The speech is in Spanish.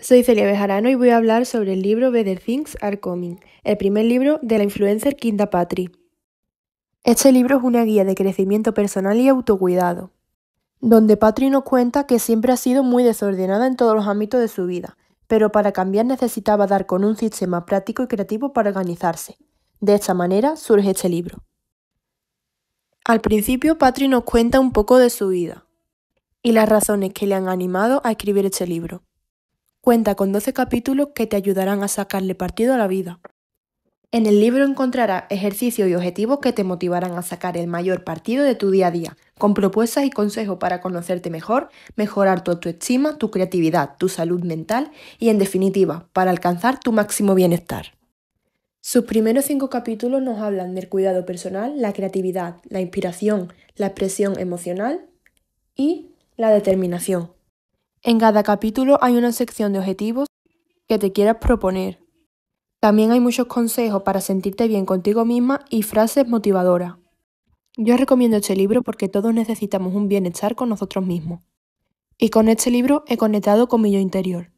Soy Celia Bejarano y voy a hablar sobre el libro Better Things Are Coming, el primer libro de la influencer Kinda Patri. Este libro es una guía de crecimiento personal y autocuidado, donde Patri nos cuenta que siempre ha sido muy desordenada en todos los ámbitos de su vida, pero para cambiar necesitaba dar con un sistema práctico y creativo para organizarse. De esta manera surge este libro. Al principio, Patri nos cuenta un poco de su vida y las razones que le han animado a escribir este libro. Cuenta con 12 capítulos que te ayudarán a sacarle partido a la vida. En el libro encontrarás ejercicios y objetivos que te motivarán a sacar el mayor partido de tu día a día, con propuestas y consejos para conocerte mejor, mejorar tu autoestima, tu creatividad, tu salud mental y, en definitiva, para alcanzar tu máximo bienestar. Sus primeros cinco capítulos nos hablan del cuidado personal, la creatividad, la inspiración, la expresión emocional y la determinación. En cada capítulo hay una sección de objetivos que te quieras proponer. También hay muchos consejos para sentirte bien contigo misma y frases motivadoras. Yo recomiendo este libro porque todos necesitamos un bienestar con nosotros mismos. Y con este libro he conectado con mi yo interior.